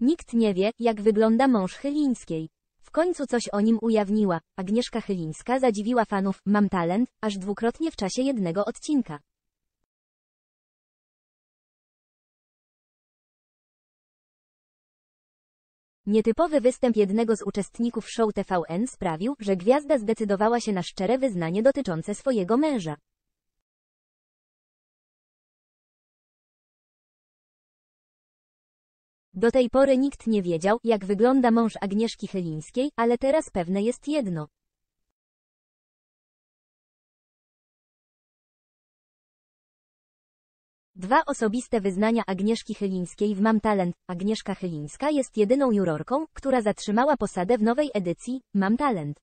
Nikt nie wie, jak wygląda mąż Chylińskiej. W końcu coś o nim ujawniła. Agnieszka Chylińska zadziwiła fanów Mam Talent aż dwukrotnie w czasie jednego odcinka. Nietypowy występ jednego z uczestników show TVN sprawił, że gwiazda zdecydowała się na szczere wyznanie dotyczące swojego męża. Do tej pory nikt nie wiedział, jak wygląda mąż Agnieszki Chylińskiej, ale teraz pewne jest jedno. Dwa osobiste wyznania Agnieszki Chylińskiej w Mam Talent. Agnieszka Chylińska jest jedyną jurorką, która zatrzymała posadę w nowej edycji Mam Talent.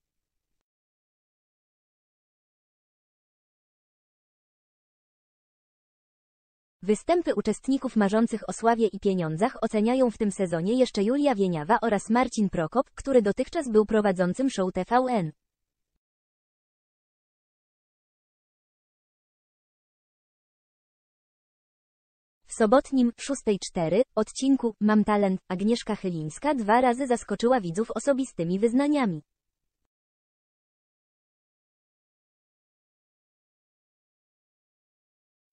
Występy uczestników marzących o sławie i pieniądzach oceniają w tym sezonie jeszcze Julia Wieniawa oraz Marcin Prokop, który dotychczas był prowadzącym show TVN. W sobotnim, 6:4, odcinku Mam Talent, Agnieszka Chylińska dwa razy zaskoczyła widzów osobistymi wyznaniami.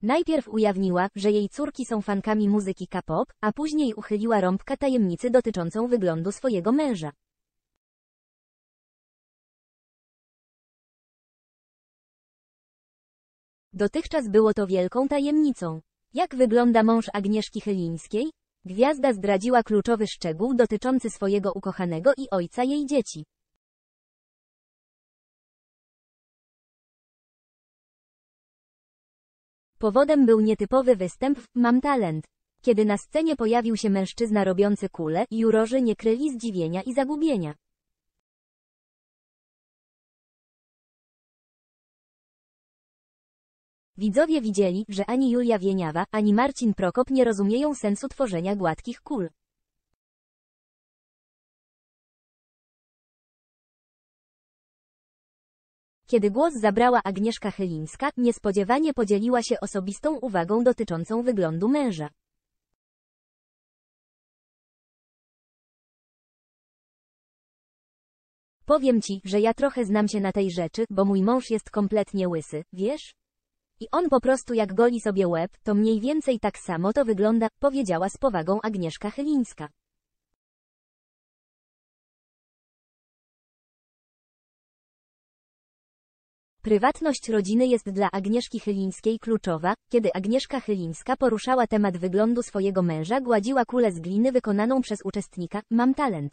Najpierw ujawniła, że jej córki są fankami muzyki K-pop, a później uchyliła rąbka tajemnicy dotyczącą wyglądu swojego męża. Dotychczas było to wielką tajemnicą. Jak wygląda mąż Agnieszki Chylińskiej? Gwiazda zdradziła kluczowy szczegół dotyczący swojego ukochanego i ojca jej dzieci. Powodem był nietypowy występ w Mam Talent. Kiedy na scenie pojawił się mężczyzna robiący kule. jurorzy nie kryli zdziwienia i zagubienia. Widzowie widzieli, że ani Julia Wieniawa, ani Marcin Prokop nie rozumieją sensu tworzenia gładkich kul. Kiedy głos zabrała Agnieszka Chylińska, niespodziewanie podzieliła się osobistą uwagą dotyczącą wyglądu męża. Powiem ci, że ja trochę znam się na tej rzeczy, bo mój mąż jest kompletnie łysy, wiesz? I on po prostu jak goli sobie łeb, to mniej więcej tak samo to wygląda, powiedziała z powagą Agnieszka Chylińska. Prywatność rodziny jest dla Agnieszki Chylińskiej kluczowa. Kiedy Agnieszka Chylińska poruszała temat wyglądu swojego męża, gładziła kulę z gliny wykonaną przez uczestnika Mam talent.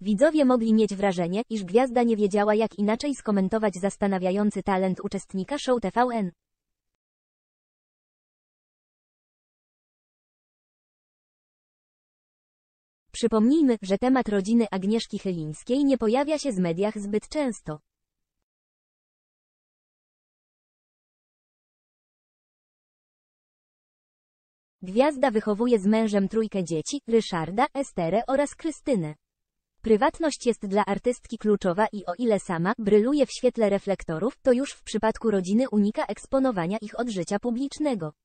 Widzowie mogli mieć wrażenie, iż gwiazda nie wiedziała jak inaczej skomentować zastanawiający talent uczestnika show TVN. Przypomnijmy, że temat rodziny Agnieszki Chylińskiej nie pojawia się w mediach zbyt często. Gwiazda wychowuje z mężem trójkę dzieci, Ryszarda, Esterę oraz Krystynę. Prywatność jest dla artystki kluczowa i o ile sama bryluje w świetle reflektorów, to już w przypadku rodziny unika eksponowania ich od życia publicznego.